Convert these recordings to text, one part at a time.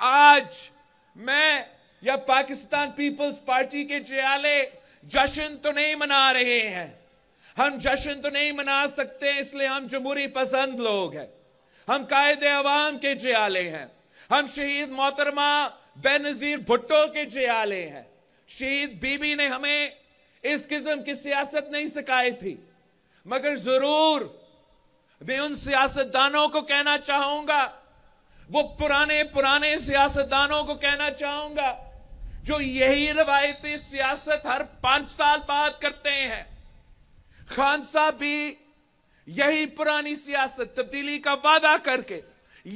आज मैं या पाकिस्तान पीपल्स पार्टी के चयाले जश्न तो नहीं मना रहे हैं हम जश्न तो नहीं मना सकते इसलिए हम जमहूरी पसंद लोग हैं हम कायदे अवाम के चयाले हैं हम शहीद मोहतरमा बेनजीर भुट्टो के चयाले हैं शहीद बीबी ने हमें इस किस्म की सियासत नहीं सिखाई थी मगर जरूर मैं उन सियासतदानों को कहना चाहूंगा वो पुराने पुराने सियासतदानों को कहना चाहूंगा जो यही रवायती सियासत हर पांच साल बाद करते हैं खान साहब भी यही पुरानी सियासत तब्दीली का वादा करके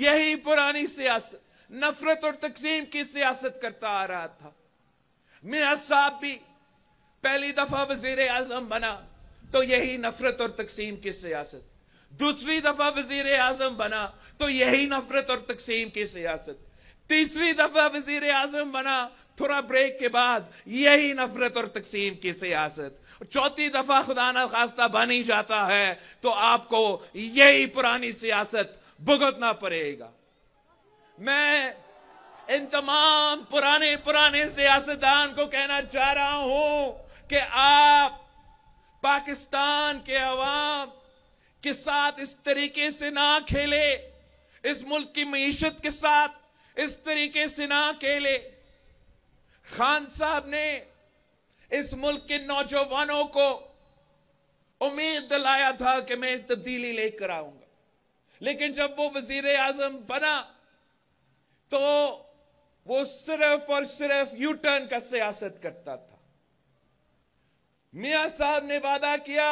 यही पुरानी सियासत नफरत और तकसीम की सियासत करता आ रहा था मिया साहब भी पहली दफा वजीर आजम बना तो यही नफरत और तकसीम की सियासत दूसरी दफा वजीर आजम बना तो यही नफरत और तकसीम की सियासत तीसरी दफा वजीर आजम बना थोड़ा ब्रेक के बाद यही नफरत और तकसीम की सियासत चौथी दफा खुदा न खास्ता बन ही जाता है तो आपको यही पुरानी सियासत भुगतना पड़ेगा मैं इन तमाम पुराने पुराने सियासतदान को कहना चाह रहा हूं कि आप पाकिस्तान के अवाम के साथ इस तरीके से ना खेले इस मुल्क की मीशत के साथ इस तरीके से ना खेले खान साहब ने इस मुल्क के नौजवानों को उम्मीद दिलाया था कि मैं तब्दीली लेकर आऊंगा लेकिन जब वो वजीर आजम बना तो वो सिर्फ और सिर्फ यू टर्न का सियासत करता था मिया साहब ने वादा किया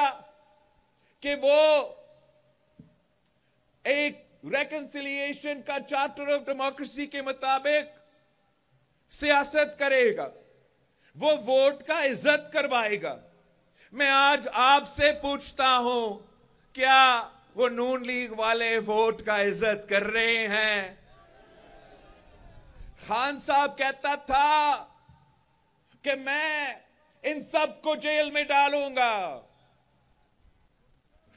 कि वो एक रेकंसिलिएशन का चार्टर ऑफ डेमोक्रेसी के मुताबिक सियासत करेगा वो वोट का इज्जत करवाएगा मैं आज आपसे पूछता हूं क्या वो नून लीग वाले वोट का इज्जत कर रहे हैं खान साहब कहता था कि मैं इन सबको जेल में डालूंगा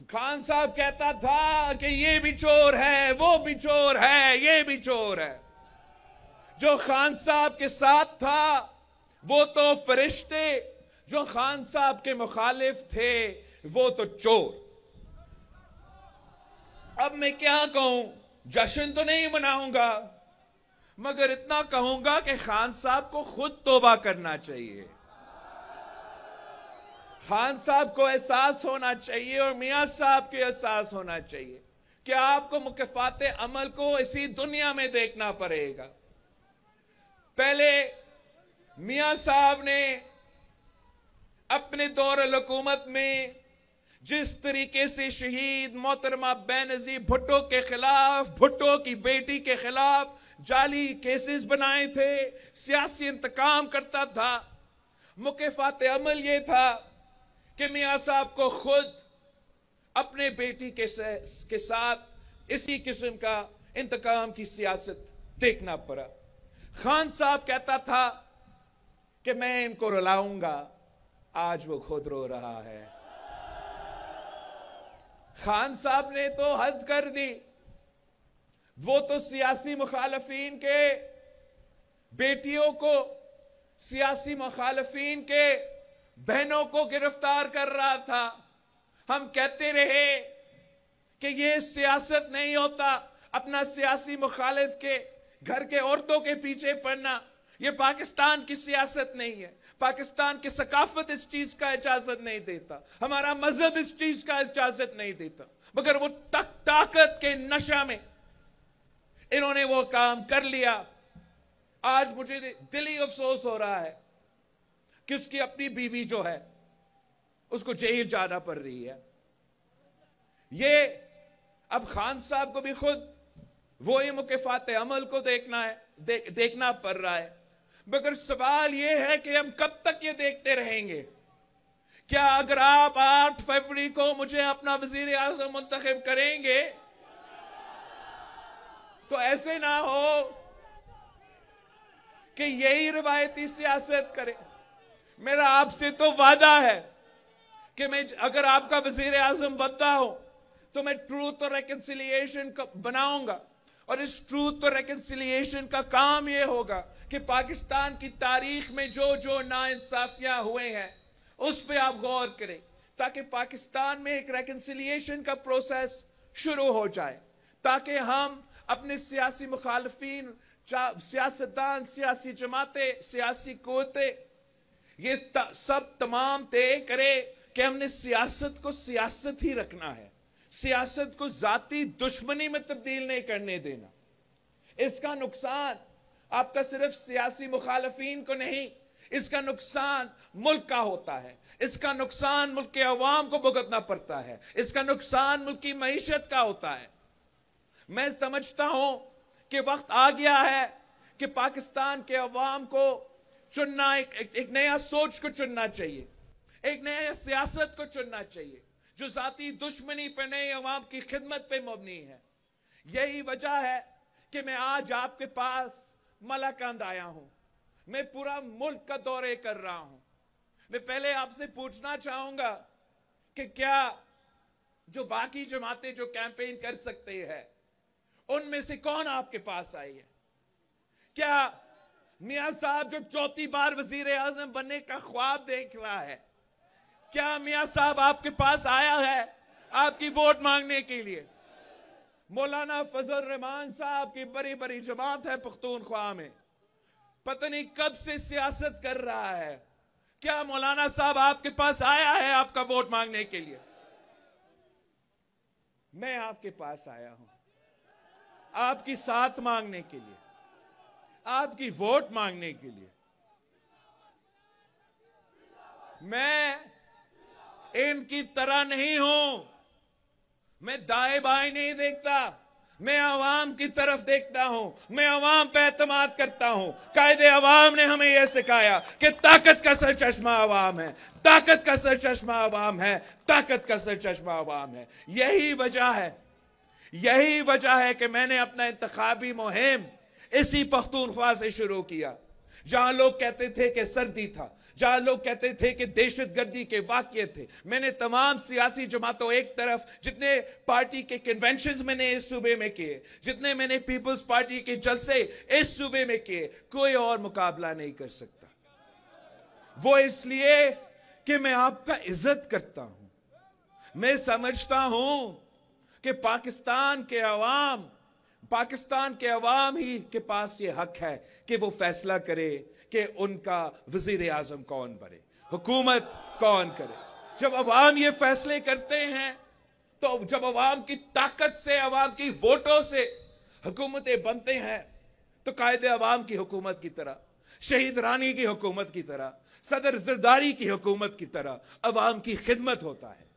खान साहब कहता था कि ये भी चोर है वो भी चोर है ये भी चोर है जो खान साहब के साथ था वो तो फरिश्ते जो खान साहब के मुखालिफ थे वो तो चोर अब मैं क्या कहूं जश्न तो नहीं मनाऊंगा मगर इतना कहूंगा कि खान साहब को खुद तोबा करना चाहिए खान साहब को एहसास होना चाहिए और मियाँ साहब को एहसास होना चाहिए कि आपको मुकफात अमल को इसी दुनिया में देखना पड़ेगा पहले मियाँ साहब ने अपने दौर हुकूमत में जिस तरीके से शहीद मोहतरमा बेनजी भुट्टो के खिलाफ भुट्टो की बेटी के खिलाफ जाली केसेस बनाए थे सियासी इंतकाम करता था मुकेफात अमल ये था कि मियाँ साहब को खुद अपने बेटी के, के साथ इसी किस्म का इंतकाम की सियासत देखना पड़ा खान साहब कहता था कि मैं इनको रुलाऊंगा आज वो खुद रो रहा है खान साहब ने तो हद कर दी वो तो सियासी मुखालफिन के बेटियों को सियासी मुखालफिन के बहनों को गिरफ्तार कर रहा था हम कहते रहे कि ये सियासत नहीं होता अपना सियासी मुखालिफ के घर के औरतों के पीछे पड़ना ये पाकिस्तान की सियासत नहीं है पाकिस्तान की सकाफत इस चीज का इजाजत नहीं देता हमारा मजहब इस चीज का इजाजत नहीं देता मगर वो तक ताकत के नशा में इन्होंने वो काम कर लिया आज मुझे दिली अफसोस हो रहा है कि उसकी अपनी बीवी जो है उसको जेल जाना पड़ रही है ये अब खान साहब को भी खुद वो ही मुकेफात अमल को देखना है दे, देखना पड़ रहा है मगर सवाल ये है कि हम कब तक ये देखते रहेंगे क्या अगर आप आठ फरवरी को मुझे अपना वजीर आजम मुंतखब करेंगे तो ऐसे ना हो कि यही रिवायती सियासत करें मेरा आपसे तो वादा है कि मैं अगर आपका वजीर आजम बनता हूं तो मैं ट्रूथ और रेकन्सिलियेशन बनाऊंगा और इस ट्रूथ और रेकन्सिलियेशन का काम यह होगा कि पाकिस्तान की तारीख में जो जो नाइंसाफियां हुए हैं उस पर आप गौर करें ताकि पाकिस्तान में एक रेकन्सिलियेशन का प्रोसेस शुरू हो जाए ताकि हम अपने सियासी मुखालफी सियासतदान सियासी जमाते सियासी कोते ये सब तमाम तय करे कि हमने सियासत को सियासत ही रखना है सियासत को जाति दुश्मनी में तब्दील नहीं करने देना इसका नुकसान आपका सिर्फ सियासी मुखालफन को नहीं इसका नुकसान मुल्क का होता है इसका नुकसान मुल्क के अवाम को भुगतना पड़ता है इसका नुकसान मुल्क की मीशत का होता है मैं समझता हूं कि वक्त आ गया है कि पाकिस्तान के अवाम को चुनना एक, एक, एक नया सोच को चुनना चाहिए एक नया सियासत को चुनना चाहिए जो जाति दुश्मनी पर नहीं अवाम की खिदमत पे मबनी है यही वजह है कि मैं आज आपके पास मलाकंद आया हूं मैं पूरा मुल्क का दौरे कर रहा हूं मैं पहले आपसे पूछना चाहूंगा कि क्या जो बाकी जमातें जो कैंपेन कर सकते हैं उनमें से कौन आपके पास आई है क्या मियाँ साहब जो चौथी बार वजीर आजम बनने का ख्वाब देख रहा है क्या मियाँ साहब आपके पास आया है आपकी वोट मांगने के लिए मौलाना फजल रहमान साहब की बड़ी बड़ी जमात है पख्तूनख्वा में पता नहीं कब से सियासत कर रहा है क्या मौलाना साहब आपके पास आया है आपका वोट मांगने के लिए मैं आपके पास आया हूं आपकी साथ मांगने के लिए आपकी वोट मांगने के लिए मैं इनकी तरह नहीं हूं मैं दाए बाएं नहीं देखता मैं आवाम की तरफ देखता हूं मैं आवाम पे एतमाद करता हूं कायदे आवाम ने हमें यह सिखाया कि ताकत का सर चश्मा आवाम है ताकत का सर चश्मा आवाम है ताकत का सर चश्मा आवाम है यही वजह है यही वजह है कि मैंने अपना इंतबी मुहिम इसी पख्तूनख्वा से शुरू किया जहां लोग कहते थे कि सर्दी था जहां लोग कहते थे कि दहशत गर्दी के वाक्य थे मैंने तमाम सियासी जमातों एक तरफ जितने पार्टी के कन्वेंशन मैंने इस सूबे में किए जितने मैंने पीपल्स पार्टी के जलसे इस सूबे में किए कोई और मुकाबला नहीं कर सकता वो इसलिए कि मैं आपका इज्जत करता हूं मैं समझता हूं कि पाकिस्तान के अवाम पाकिस्तान के अवाम ही के पास ये हक है कि वो फैसला करे कि उनका वजीर आजम कौन बने हुकूमत कौन करे जब अवाम ये फैसले करते हैं तो जब अवाम की ताकत से अवाम की वोटों से हुकूमतें बनते हैं तो कायद अवाम की हुकूमत की तरह शहीद रानी की हुकूमत की तरह सदर जरदारी की हुकूमत की तरह अवाम की खिदमत होता है